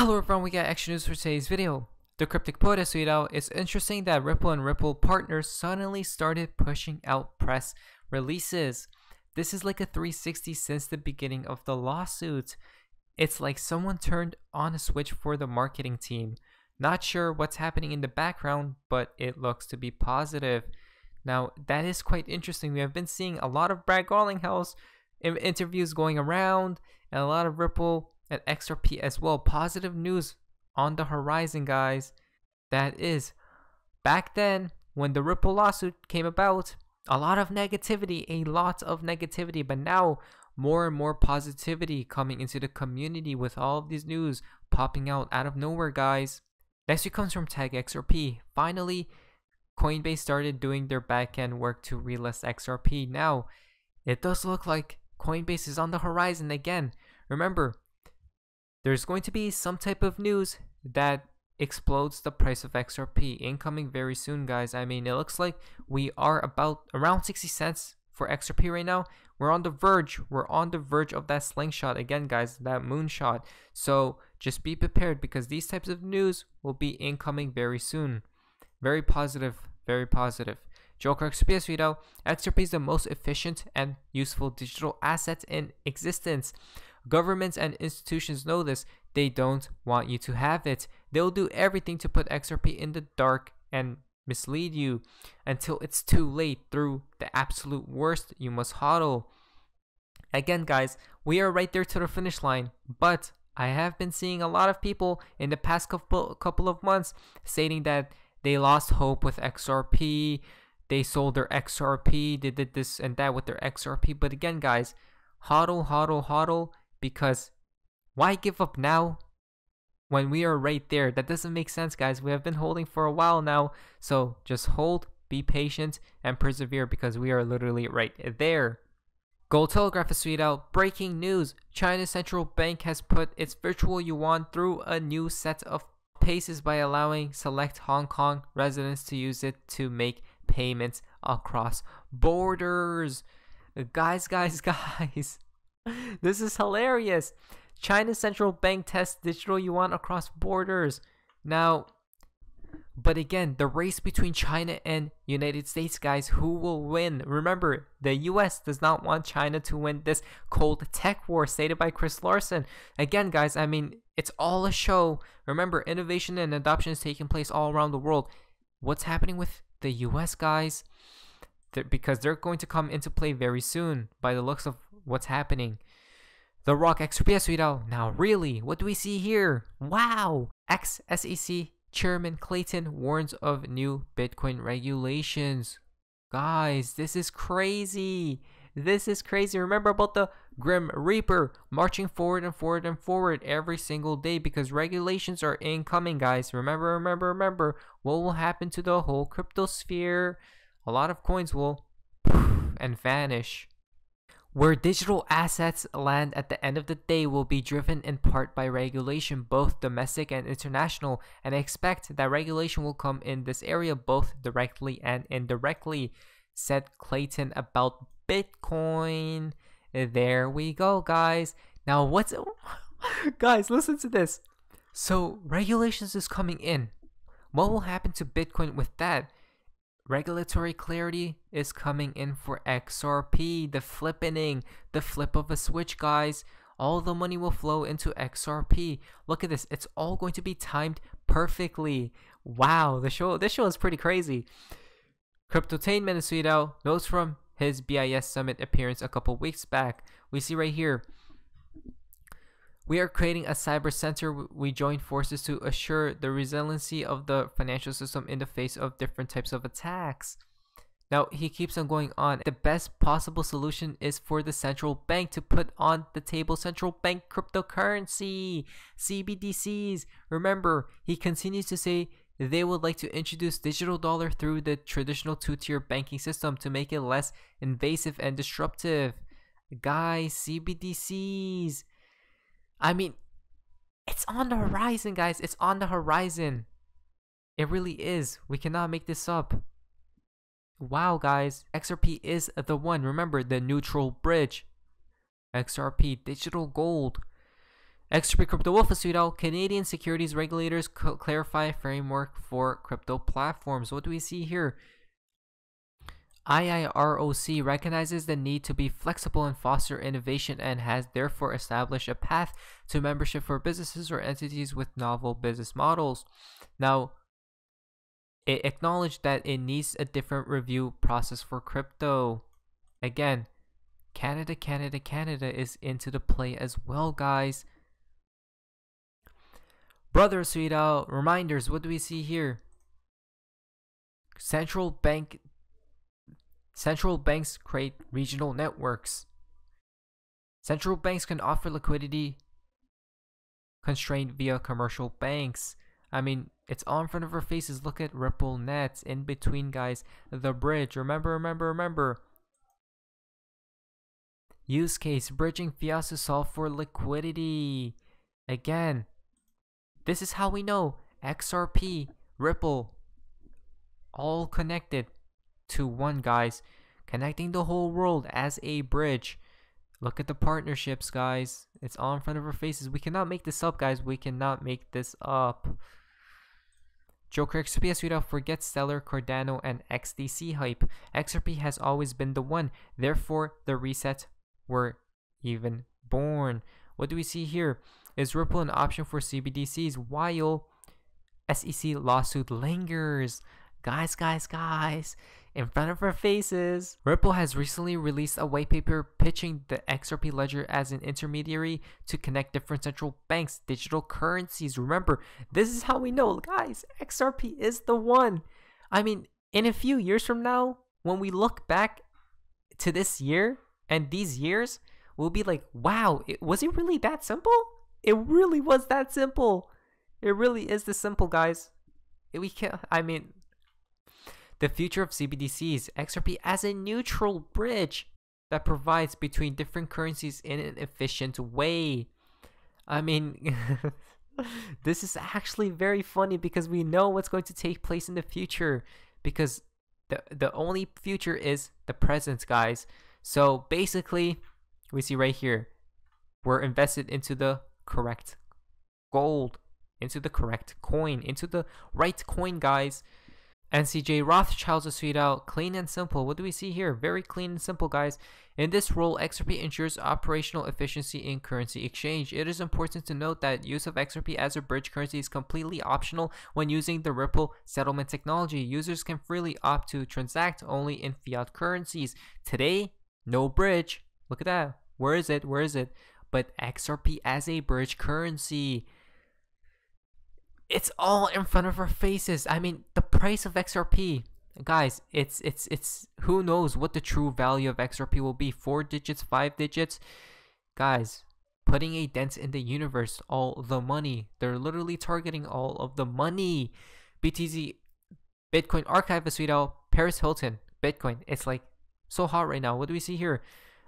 Hello everyone, we got extra news for today's video. The Cryptic Poet has tweeted out, it's interesting that Ripple and Ripple partners suddenly started pushing out press releases. This is like a 360 since the beginning of the lawsuit. It's like someone turned on a switch for the marketing team. Not sure what's happening in the background, but it looks to be positive. Now, that is quite interesting. We have been seeing a lot of Brad Garlinghouse interviews going around and a lot of Ripple at XRP as well. Positive news on the horizon, guys. That is, back then when the Ripple lawsuit came about, a lot of negativity, a lot of negativity, but now more and more positivity coming into the community with all of these news popping out out of nowhere, guys. Next week comes from Tag XRP. Finally, Coinbase started doing their backend work to relist XRP. Now, it does look like Coinbase is on the horizon again. Remember, there's going to be some type of news that explodes the price of XRP incoming very soon guys I mean it looks like we are about around 60 cents for XRP right now we're on the verge we're on the verge of that slingshot again guys that moonshot so just be prepared because these types of news will be incoming very soon very positive very positive Joker XRP know, XRP is the most efficient and useful digital asset in existence Governments and institutions know this. They don't want you to have it. They'll do everything to put XRP in the dark and mislead you until it's too late through the absolute worst you must hodl. Again guys, we are right there to the finish line, but I have been seeing a lot of people in the past couple of months stating that they lost hope with XRP, they sold their XRP, they did this and that with their XRP. But again guys, hodl, hodl, hodl, because why give up now when we are right there? That doesn't make sense, guys. We have been holding for a while now, so just hold, be patient, and persevere because we are literally right there. Gold Telegraph is sweet out breaking news China Central Bank has put its virtual yuan through a new set of paces by allowing select Hong Kong residents to use it to make payments across borders. Guys, guys, guys. this is hilarious. China's central bank tests digital yuan across borders. Now, but again, the race between China and United States, guys, who will win? Remember, the US does not want China to win this cold tech war stated by Chris Larson. Again, guys, I mean, it's all a show. Remember, innovation and adoption is taking place all around the world. What's happening with the US, guys? They're, because they're going to come into play very soon by the looks of What's happening? The Rock XPS Suidal. Now, really, what do we see here? Wow! Ex SEC Chairman Clayton warns of new Bitcoin regulations. Guys, this is crazy. This is crazy. Remember about the Grim Reaper marching forward and forward and forward every single day because regulations are incoming, guys. Remember, remember, remember what will happen to the whole crypto sphere. A lot of coins will and vanish. Where digital assets land at the end of the day will be driven in part by regulation, both domestic and international, and I expect that regulation will come in this area both directly and indirectly, said Clayton about Bitcoin. There we go, guys. Now, what's. guys, listen to this. So, regulations is coming in. What will happen to Bitcoin with that? Regulatory clarity is coming in for XRP, the flippening, the flip of a switch, guys. All the money will flow into XRP. Look at this, it's all going to be timed perfectly. Wow, the show this show is pretty crazy. Cryptotainment is knows Notes from his BIS summit appearance a couple weeks back. We see right here, we are creating a cyber center. We join forces to assure the resiliency of the financial system in the face of different types of attacks. Now, he keeps on going on. The best possible solution is for the central bank to put on the table central bank cryptocurrency, CBDCs. Remember, he continues to say they would like to introduce digital dollar through the traditional two-tier banking system to make it less invasive and disruptive. Guys, CBDCs. I mean, it's on the horizon, guys. It's on the horizon. It really is. We cannot make this up. Wow, guys. XRP is the one. Remember the neutral bridge. XRP digital gold. XRP Crypto Wolf Asudo, Canadian securities regulators clarify framework for crypto platforms. What do we see here? IIROC recognizes the need to be flexible and foster innovation and has therefore established a path to membership for businesses or entities with novel business models. Now, it acknowledged that it needs a different review process for crypto. Again, Canada, Canada, Canada is into the play as well, guys. Brother Sweet Out, reminders, what do we see here? Central bank Central banks create regional networks. Central banks can offer liquidity constrained via commercial banks. I mean, it's all in front of our faces. Look at Ripple Nets in between, guys. The bridge. Remember, remember, remember. Use case bridging fiat to solve for liquidity. Again, this is how we know XRP, Ripple, all connected to one, guys, connecting the whole world as a bridge. Look at the partnerships, guys. It's all in front of our faces. We cannot make this up, guys. We cannot make this up. Joker XRP has out forget Stellar, Cardano, and XDC hype. XRP has always been the one. Therefore, the resets were even born. What do we see here? Is Ripple an option for CBDCs while SEC lawsuit lingers? Guys, guys, guys, in front of our faces. Ripple has recently released a white paper pitching the XRP ledger as an intermediary to connect different central banks' digital currencies. Remember, this is how we know, guys, XRP is the one. I mean, in a few years from now, when we look back to this year and these years, we'll be like, wow, it, was it really that simple? It really was that simple. It really is this simple, guys. We can't, I mean, the future of CBDC is XRP as a neutral bridge that provides between different currencies in an efficient way. I mean, this is actually very funny because we know what's going to take place in the future because the the only future is the present, guys. So basically, we see right here, we're invested into the correct gold, into the correct coin, into the right coin, guys. NCJ Rothschild's a sweet out, clean and simple. What do we see here? Very clean and simple, guys. In this role, XRP ensures operational efficiency in currency exchange. It is important to note that use of XRP as a bridge currency is completely optional when using the Ripple settlement technology. Users can freely opt to transact only in fiat currencies. Today, no bridge. Look at that. Where is it? Where is it? But XRP as a bridge currency it's all in front of our faces. I mean, the price of XRP, guys, it's it's it's who knows what the true value of XRP will be? Four digits, five digits, guys. Putting a dent in the universe, all the money. They're literally targeting all of the money. BTC, Bitcoin Archive, Sweet Out, Paris Hilton, Bitcoin. It's like so hot right now. What do we see here?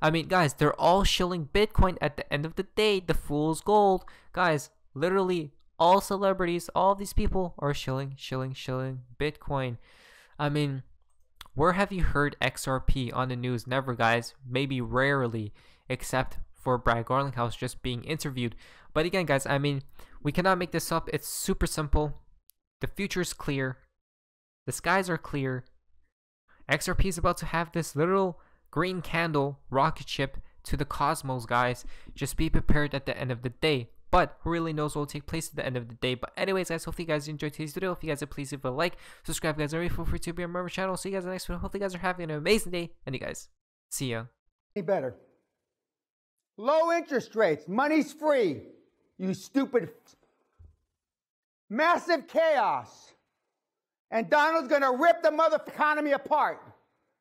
I mean, guys, they're all shilling Bitcoin at the end of the day. The fool's gold. Guys, literally all celebrities, all these people are shilling, shilling, shilling Bitcoin. I mean, where have you heard XRP on the news? Never, guys. Maybe rarely, except for Brad Garlinghouse just being interviewed. But again, guys, I mean, we cannot make this up. It's super simple. The future is clear. The skies are clear. XRP is about to have this little green candle rocket ship to the cosmos, guys. Just be prepared at the end of the day but who really knows what will take place at the end of the day. But anyways, guys, hopefully you guys enjoyed today's video. If you guys did, please leave a like, subscribe, guys, and feel free to be a member of the channel. See you guys in the next one. Hopefully you guys are having an amazing day, and you guys, see ya. Any better. Low interest rates, money's free. You stupid. Massive chaos. And Donald's going to rip the mother economy apart.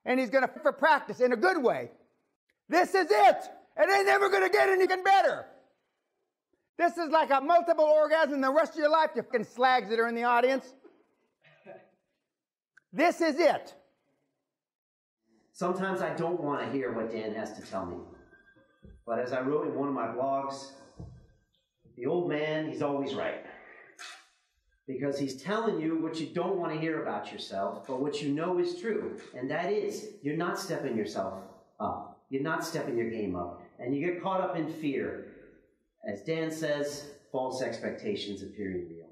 And he's going to for practice in a good way. This is it. And they're never going to get anything better. This is like a multiple orgasm the rest of your life, you fucking slags that are in the audience. This is it. Sometimes I don't want to hear what Dan has to tell me. But as I wrote in one of my blogs, the old man, he's always right. Because he's telling you what you don't want to hear about yourself, but what you know is true. And that is, you're not stepping yourself up. You're not stepping your game up. And you get caught up in fear as Dan says, false expectations appearing real.